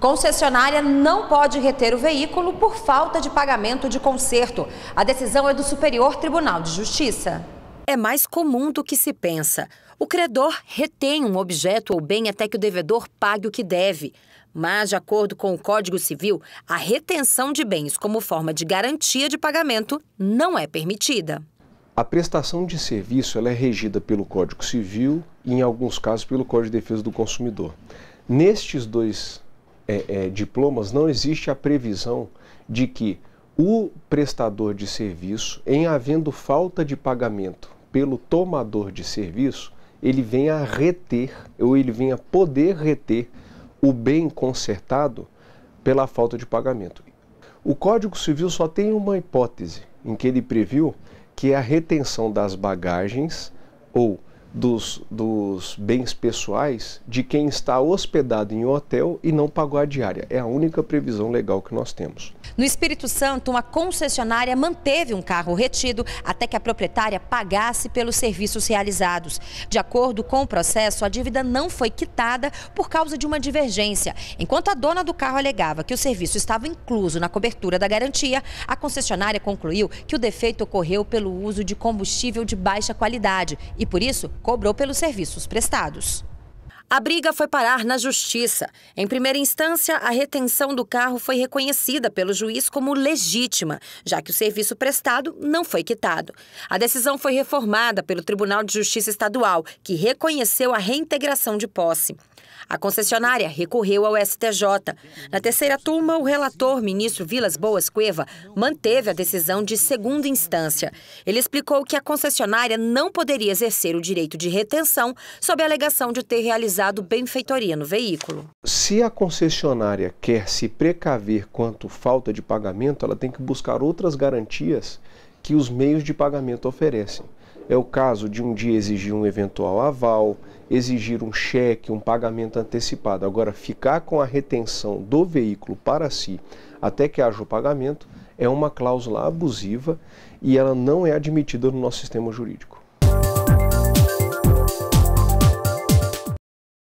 Concessionária não pode reter o veículo por falta de pagamento de conserto. A decisão é do Superior Tribunal de Justiça. É mais comum do que se pensa. O credor retém um objeto ou bem até que o devedor pague o que deve. Mas, de acordo com o Código Civil, a retenção de bens como forma de garantia de pagamento não é permitida. A prestação de serviço é regida pelo Código Civil e, em alguns casos, pelo Código de Defesa do Consumidor. Nestes dois é, é, diplomas, não existe a previsão de que o prestador de serviço, em havendo falta de pagamento pelo tomador de serviço, ele venha a reter ou ele venha a poder reter o bem consertado pela falta de pagamento. O Código Civil só tem uma hipótese em que ele previu que é a retenção das bagagens ou dos, dos bens pessoais de quem está hospedado em um hotel e não pagou a diária. É a única previsão legal que nós temos. No Espírito Santo, uma concessionária manteve um carro retido até que a proprietária pagasse pelos serviços realizados. De acordo com o processo, a dívida não foi quitada por causa de uma divergência. Enquanto a dona do carro alegava que o serviço estava incluso na cobertura da garantia, a concessionária concluiu que o defeito ocorreu pelo uso de combustível de baixa qualidade e, por isso, cobrou pelos serviços prestados. A briga foi parar na justiça. Em primeira instância, a retenção do carro foi reconhecida pelo juiz como legítima, já que o serviço prestado não foi quitado. A decisão foi reformada pelo Tribunal de Justiça Estadual, que reconheceu a reintegração de posse. A concessionária recorreu ao STJ. Na terceira turma, o relator, ministro Vilas Boas Cueva, manteve a decisão de segunda instância. Ele explicou que a concessionária não poderia exercer o direito de retenção sob a alegação de ter realizado benfeitoria no veículo. Se a concessionária quer se precaver quanto falta de pagamento, ela tem que buscar outras garantias que os meios de pagamento oferecem. É o caso de um dia exigir um eventual aval, exigir um cheque, um pagamento antecipado. Agora, ficar com a retenção do veículo para si até que haja o pagamento é uma cláusula abusiva e ela não é admitida no nosso sistema jurídico.